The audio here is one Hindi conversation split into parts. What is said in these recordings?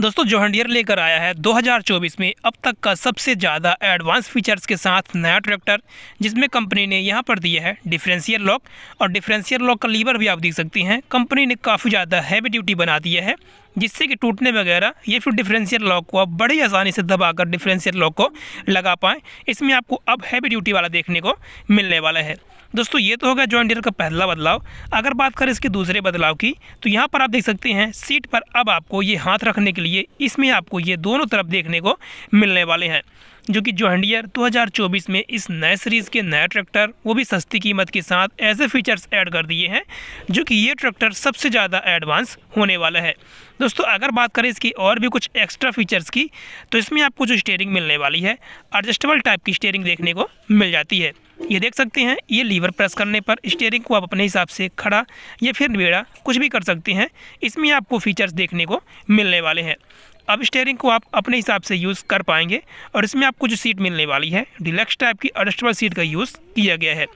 दोस्तों जोहंडियर लेकर आया है 2024 में अब तक का सबसे ज़्यादा एडवांस फीचर्स के साथ नया ट्रैक्टर जिसमें कंपनी ने यहाँ पर दिया है डिफरेंशियल लॉक और डिफरेंशियल लॉक का लीवर भी आप देख सकती हैं कंपनी ने काफ़ी ज़्यादा हैवी ड्यूटी बना दिया है जिससे कि टूटने वगैरह या फिर डिफरेंशियल लॉक को आप बड़ी आसानी से दबाकर डिफरेंशियल लॉक को लगा पाएँ इसमें आपको अब हैवी ड्यूटी वाला देखने को मिलने वाला है दोस्तों ये तो होगा जॉइंट डियर का पहला बदलाव अगर बात करें इसके दूसरे बदलाव की तो यहाँ पर आप देख सकते हैं सीट पर अब आपको ये हाथ रखने के लिए इसमें आपको ये दोनों तरफ देखने को मिलने वाले हैं जो कि जॉइंट ईयर 2024 में इस नए सीरीज़ के नए ट्रैक्टर वो भी सस्ती कीमत के साथ ऐसे फीचर्स ऐड कर दिए हैं जो कि ये ट्रैक्टर सबसे ज़्यादा एडवांस होने वाला है दोस्तों अगर बात करें इसकी और भी कुछ एक्स्ट्रा फीचर्स की तो इसमें आपको जो स्टेयरिंग मिलने वाली है एडजस्टेबल टाइप की स्टेयरिंग देखने को मिल जाती है ये देख सकते हैं ये लीवर प्रेस करने पर स्टेयरिंग को आप अपने हिसाब से खड़ा या फिर बेड़ा कुछ भी कर सकते हैं इसमें आपको फीचर्स देखने को मिलने वाले हैं अब स्टेयरिंग को आप अपने हिसाब से यूज़ कर पाएंगे और इसमें आपको जो सीट मिलने वाली है डिलक्स टाइप की एडजस्टेबल सीट का यूज़ किया गया है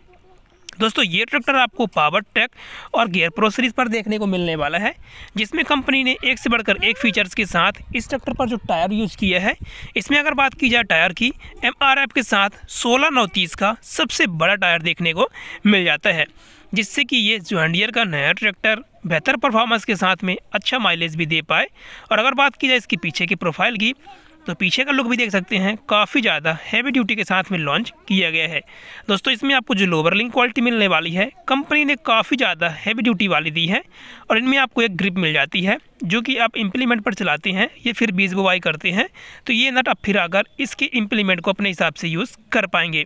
दोस्तों ये ट्रैक्टर आपको पावर ट्रैक और गेयर प्रो सीरीज पर देखने को मिलने वाला है जिसमें कंपनी ने एक से बढ़कर एक फीचर्स के साथ इस ट्रैक्टर पर जो टायर यूज किया है इसमें अगर बात की जाए टायर की एम के साथ सोलह नौ तीस का सबसे बड़ा टायर देखने को मिल जाता है जिससे कि ये जोहंडियर का नया ट्रैक्टर बेहतर परफॉर्मेंस के साथ में अच्छा माइलेज भी दे पाए और अगर बात की जाए इसके पीछे की प्रोफाइल की तो पीछे का लुक भी देख सकते हैं काफ़ी ज़्यादा हैवी ड्यूटी के साथ में लॉन्च किया गया है दोस्तों इसमें आपको जो लोअर लिंक क्वालिटी मिलने वाली है कंपनी ने काफ़ी ज़्यादा हैवी ड्यूटी वाली दी है और इनमें आपको एक ग्रिप मिल जाती है जो कि आप इम्प्लीमेंट पर चलाते हैं या फिर बीज बुवाई करते हैं तो ये नट आप फिर आकर इसके इम्प्लीमेंट को अपने हिसाब से यूज़ कर पाएंगे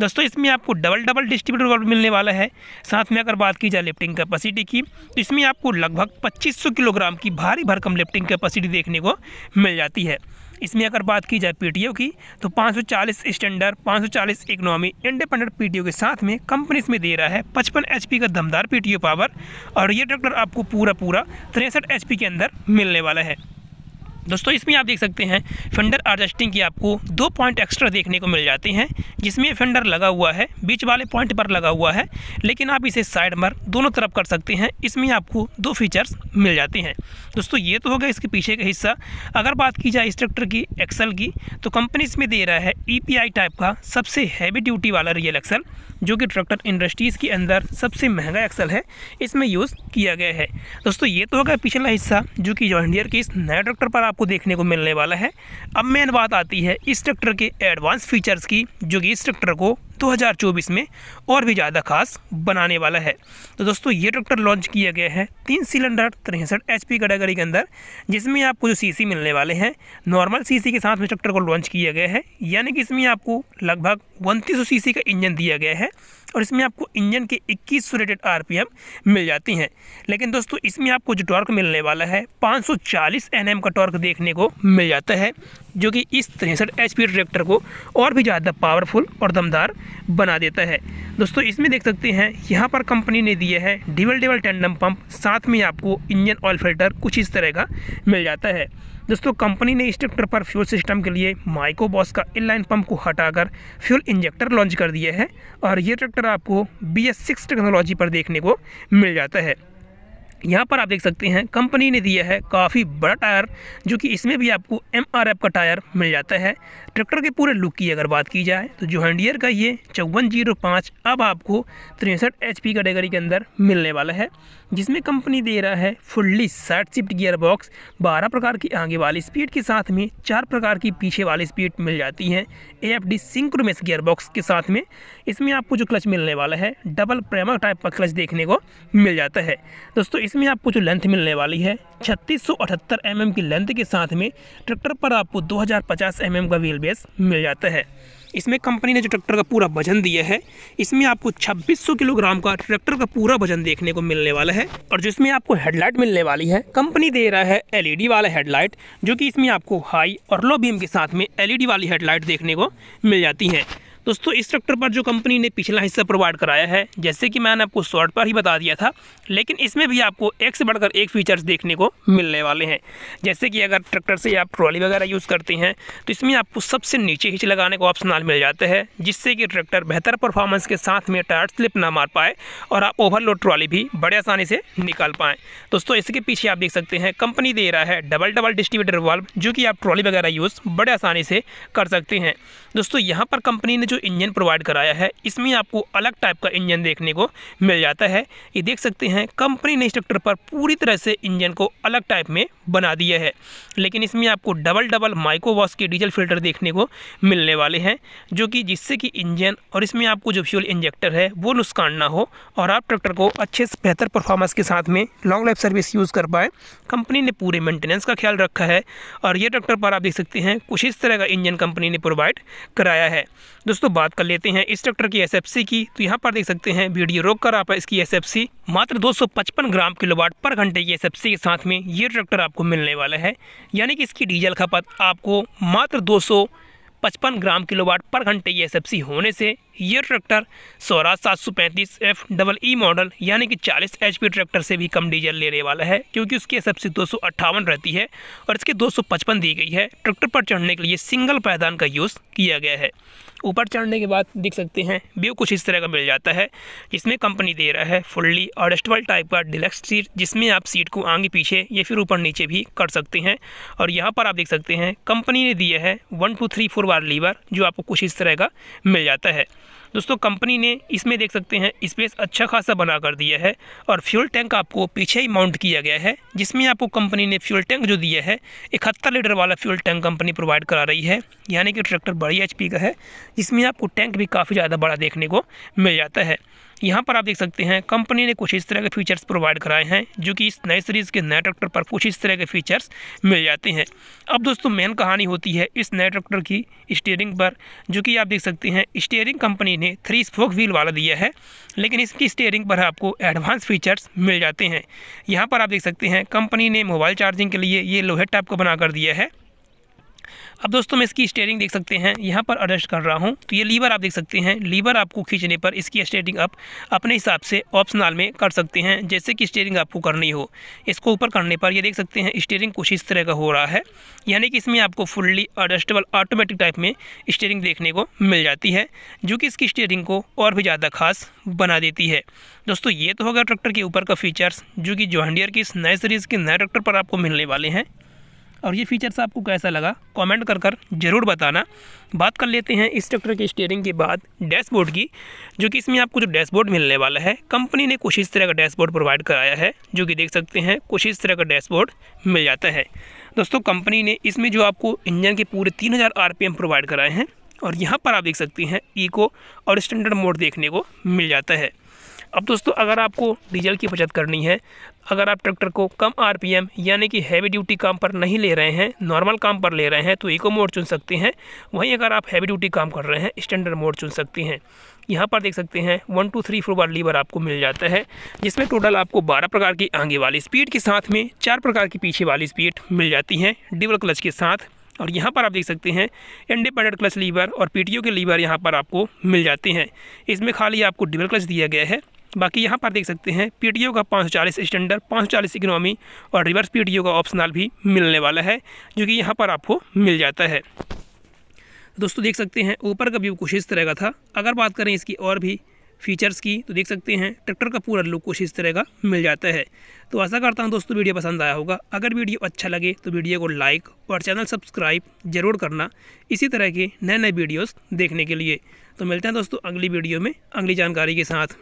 दोस्तों इसमें आपको डबल डबल डिस्ट्रीब्यूटर वाल्व मिलने वाला है साथ में अगर बात की जाए लिफ्टिंग कैपेसिटी की तो इसमें आपको लगभग 2500 किलोग्राम की भारी भरकम लिफ्टिंग कैपेसिटी देखने को मिल जाती है इसमें अगर बात की जाए पीटीओ की तो 540 स्टैंडर्ड 540 इकोनॉमी इंडिपेंडेंट पीटीओ के साथ में कंपनी इसमें दे रहा है 55 एचपी का दमदार पीटीओ पावर और ये ट्रैक्टर आपको पूरा पूरा तिरसठ एचपी के अंदर मिलने वाला है दोस्तों इसमें आप देख सकते हैं फेंडर एडजस्टिंग की आपको दो पॉइंट एक्स्ट्रा देखने को मिल जाते हैं जिसमें फेंडर लगा हुआ है बीच वाले पॉइंट पर लगा हुआ है लेकिन आप इसे साइड पर दोनों तरफ कर सकते हैं इसमें आपको दो फीचर्स मिल जाते हैं दोस्तों ये तो होगा इसके पीछे का हिस्सा अगर बात की जाए इस ट्रैक्टर की एक्सल की तो कंपनी इसमें दे रहा है ई e टाइप का सबसे हैवी ड्यूटी वाला रियल एक्सल जो कि ट्रैक्टर इंडस्ट्रीज़ के अंदर सबसे महंगा एक्सल है इसमें यूज़ किया गया है दोस्तों ये तो होगा पिछला हिस्सा जो कि जॉइंडियर के इस नए ट्रैक्टर पर आप आपको देखने को मिलने वाला है अब मेन बात आती है इस ट्रैक्टर के एडवांस फीचर्स की जो कि इस ट्रैक्टर को 2024 में और भी ज़्यादा खास बनाने वाला है तो दोस्तों ये ट्रैक्टर लॉन्च किया गया है तीन सिलेंडर तिरसठ एच पी कैटेगरी के अंदर जिसमें आपको जो सीसी मिलने वाले हैं नॉर्मल सीसी के साथ में ट्रैक्टर को लॉन्च किया गया है यानी कि इसमें आपको लगभग उनतीस सौ सी का इंजन दिया गया है और इसमें आपको इंजन के इक्कीस सौ रेटेड आर मिल जाती हैं लेकिन दोस्तों इसमें आपको जो टॉर्क मिलने वाला है 540 सौ का टॉर्क देखने को मिल जाता है जो कि इस तिरसठ एच पी ट्रैक्टर को और भी ज़्यादा पावरफुल और दमदार बना देता है दोस्तों इसमें देख सकते हैं यहाँ पर कंपनी ने दिया है डिबल डिबल टेंडम पम्प साथ में आपको इंजन ऑयल फिल्टर कुछ इस तरह का मिल जाता है दोस्तों कंपनी ने ट्रैक्टर पर फ्यूल सिस्टम के लिए माइको बॉस का इनलाइन पंप को हटाकर फ्यूल इंजेक्टर लॉन्च कर दिया है और ये ट्रैक्टर आपको बी एस सिक्स टेक्नोलॉजी पर देखने को मिल जाता है यहाँ पर आप देख सकते हैं कंपनी ने दिया है काफ़ी बड़ा टायर जो कि इसमें भी आपको एम आर एफ का टायर मिल जाता है ट्रैक्टर के पूरे लुक की अगर बात की जाए तो जोहंडियर का ये चौवन जीरो पाँच अब आपको तिरसठ एच पी कैटेगरी के अंदर मिलने वाला है जिसमें कंपनी दे रहा है fully side shift gear box बारह प्रकार की आगे वाली स्पीड के साथ में चार प्रकार की पीछे वाली स्पीड मिल जाती है A F D synchromesh gear box के साथ में इसमें आपको जो क्लच मिलने वाला है डबल प्रेमर टाइप का क्लच देखने को मिल जाता है दोस्तों इसमें आपको जो लेंथ मिलने वाली है छत्तीस सौ mm की लेंथ के साथ में ट्रैक्टर पर आपको दो हज़ार mm का व्हील बेस मिल जाता है इसमें कंपनी ने जो ट्रैक्टर का पूरा वजन दिया है इसमें आपको 2600 किलोग्राम का ट्रैक्टर का पूरा वजन देखने को मिलने वाला है और जिसमें आपको हेडलाइट मिलने वाली है कंपनी दे रहा है एलईडी वाला हेडलाइट जो कि इसमें आपको हाई और लो बीम के साथ में एलईडी वाली हेडलाइट देखने को मिल जाती है दोस्तों इस ट्रैक्टर पर जो कंपनी ने पिछला हिस्सा प्रोवाइड कराया है जैसे कि मैंने आपको शॉर्ट पर ही बता दिया था लेकिन इसमें भी आपको एक से बढ़कर एक फीचर्स देखने को मिलने वाले हैं जैसे कि अगर ट्रैक्टर से आप ट्रॉली वगैरह यूज़ करते हैं तो इसमें आपको सबसे नीचे हिच लगाने को ऑप्शनल मिल जाते हैं जिससे कि ट्रैक्टर बेहतर परफॉर्मेंस के साथ में टायर स्लिप ना मार पाए और आप ओवरलोड ट्रॉली भी बड़े आसानी से निकाल पाएँ दोस्तों इसके पीछे आप देख सकते हैं कंपनी दे रहा है डबल डबल डिस्ट्रीब्यूटर वाल्व जो कि आप ट्रॉली वगैरह यूज़ बड़े आसानी से कर सकते हैं दोस्तों यहाँ पर कंपनी ने जो जो इंजन प्रोवाइड कराया है इसमें आपको अलग टाइप का इंजन देखने को मिल जाता है ये देख सकते हैं कंपनी ने स्ट्रक्टर पर पूरी तरह से इंजन को अलग टाइप में बना दिया है लेकिन इसमें आपको डबल डबल माइक्रोवॉस के डीजल फिल्टर देखने को मिलने वाले हैं जो कि जिससे कि इंजन और इसमें आपको जो फ्यूल इंजेक्टर है वो नुकसान ना हो और आप ट्रैक्टर को अच्छे से बेहतर परफॉर्मेंस के साथ में लॉन्ग लाइफ सर्विस यूज़ कर पाएँ कंपनी ने पूरे मेंटेनेंस का ख्याल रखा है और ये ट्रैक्टर पर आप देख सकते हैं कुछ इस तरह का इंजन कंपनी ने प्रोवाइड कराया है दोस्तों बात कर लेते हैं इस ट्रैक्टर की एस की तो यहाँ पर देख सकते हैं वीडियो रोक कर आप इसकी एस मात्र दो ग्राम किलोवाट पर घंटे की एस के साथ में ये ट्रैक्टर आप आपको मिलने वाला है यानी कि इसकी डीजल खपत आपको मात्र दो पचपन ग्राम किलोवाट पर घंटे ये एस होने से ये ट्रैक्टर सोलह सात सौ पैंतीस एफ डबल ई मॉडल यानी कि 40 पी ट्रैक्टर से भी कम डीजल लेने वाला है क्योंकि उसकी सबसे दो रहती है और इसके 255 दी गई है ट्रैक्टर पर चढ़ने के लिए सिंगल पैदान का यूज़ किया गया है ऊपर चढ़ने के बाद देख सकते हैं व्यू कुछ इस तरह का मिल जाता है जिसमें कंपनी दे रहा है फुल्ली और एस्टवल टाइप का डिलक्स सीट जिसमें आप सीट को आगे पीछे या फिर ऊपर नीचे भी कर सकते हैं और यहाँ पर आप देख सकते हैं कंपनी ने दिया है one two three four bar lever जो आपको कुछ इस तरह का मिल जाता है दोस्तों कंपनी ने इसमें देख सकते हैं स्पेस अच्छा खासा बना कर दिया है और फ्यूल टैंक आपको पीछे ही माउंट किया गया है जिसमें आपको कंपनी ने फ्यूल टैंक जो दिया है इकहत्तर लीटर वाला फ्यूल टैंक कंपनी प्रोवाइड करा रही है यानी कि ट्रैक्टर बड़ी एच का है जिसमें आपको टैंक भी काफ़ी ज़्यादा बड़ा देखने को मिल जाता है यहाँ पर आप देख सकते हैं कंपनी ने कुछ इस तरह के फीचर्स प्रोवाइड कराए हैं जो कि इस नए सीरीज़ के नए ट्रैक्टर पर कुछ इस तरह के फीचर्स मिल जाते हैं अब दोस्तों मेन कहानी होती है इस नए ट्रैक्टर की स्टेयरिंग पर जो कि आप देख सकते हैं स्टेयरिंग कंपनी ने थ्री स्पोक व्हील वाला दिया है लेकिन इसकी स्टेयरिंग पर आपको एडवांस फीचर्स मिल जाते हैं यहाँ पर आप देख सकते हैं कंपनी ने मोबाइल चार्जिंग के लिए ये लोहे टाइप को बना कर दिया है अब दोस्तों मैं इसकी स्टेयरिंग देख सकते हैं यहाँ पर अडजस्ट कर रहा हूँ तो ये लीवर आप देख सकते हैं लीवर आपको खींचने पर इसकी स्टेयरिंग आप अपने हिसाब से ऑप्शनल में कर सकते हैं जैसे कि स्टेयरिंग आपको करनी हो इसको ऊपर करने पर ये देख सकते हैं स्टेयरिंग कुछ इस तरह का हो रहा है यानी कि इसमें आपको फुल्ली एडजस्टेबल ऑटोमेटिक टाइप में स्टेयरिंग देखने को मिल जाती है जो कि इसकी स्टेयरिंग को और भी ज़्यादा खास बना देती है दोस्तों ये तो होगा ट्रैक्टर के ऊपर का फीचर्स जो कि जोहंडियर की इस नए सीरीज़ के नए ट्रैक्टर पर आपको मिलने वाले हैं और ये फीचर्स आपको कैसा लगा कमेंट कर कर ज़रूर बताना बात कर लेते हैं इस ट्रैक्टर की स्टीयरिंग के बाद डैशबोर्ड की जो कि इसमें आपको जो डैशबोर्ड मिलने वाला है कंपनी ने कुछ इस तरह का डैशबोर्ड प्रोवाइड कराया है जो कि देख सकते हैं कुछ इस तरह का डैशबोर्ड मिल जाता है दोस्तों कंपनी ने इसमें जो आपको इंजन के पूरे तीन हज़ार प्रोवाइड कराए हैं और यहाँ पर आप देख सकते हैं ईको और स्टैंडर्ड मोड देखने को मिल जाता है अब दोस्तों अगर आपको डीजल की बचत करनी है अगर आप ट्रैक्टर को कम आरपीएम यानी कि हैवी ड्यूटी काम पर नहीं ले रहे हैं नॉर्मल काम पर ले रहे हैं तो इको मोड चुन सकते हैं वहीं अगर आप हैवी ड्यूटी काम कर रहे हैं स्टैंडर्ड मोड चुन सकते हैं यहाँ पर देख सकते हैं one two three four bar lever आपको मिल जाता है जिसमें टोटल आपको बारह प्रकार की आगे वाली स्पीड के साथ में चार प्रकार की पीछे वाली स्पीड मिल जाती है डिबल क्लच के साथ और यहाँ पर आप देख सकते हैं इंडिपेंडेंट क्लच लीवर और पीटीओ के लीवर यहाँ पर आपको मिल जाते हैं इसमें खाली आपको डिबल क्लच दिया गया है बाकी यहाँ पर देख सकते हैं पी का पाँच स्टैंडर्ड पाँच इकोनॉमी और रिवर्स पी का ऑप्शनल भी मिलने वाला है जो कि यहाँ पर आपको मिल जाता है दोस्तों देख सकते हैं ऊपर का व्यू कुछ इस तरह का था अगर बात करें इसकी और भी फीचर्स की तो देख सकते हैं ट्रैक्टर का पूरा लुक कुछ इस तरह का मिल जाता है तो आशा करता हूँ दोस्तों वीडियो पसंद आया होगा अगर वीडियो अच्छा लगे तो वीडियो को लाइक और चैनल सब्सक्राइब जरूर करना इसी तरह के नए नए वीडियोस देखने के लिए तो मिलते हैं दोस्तों अगली वीडियो में अगली जानकारी के साथ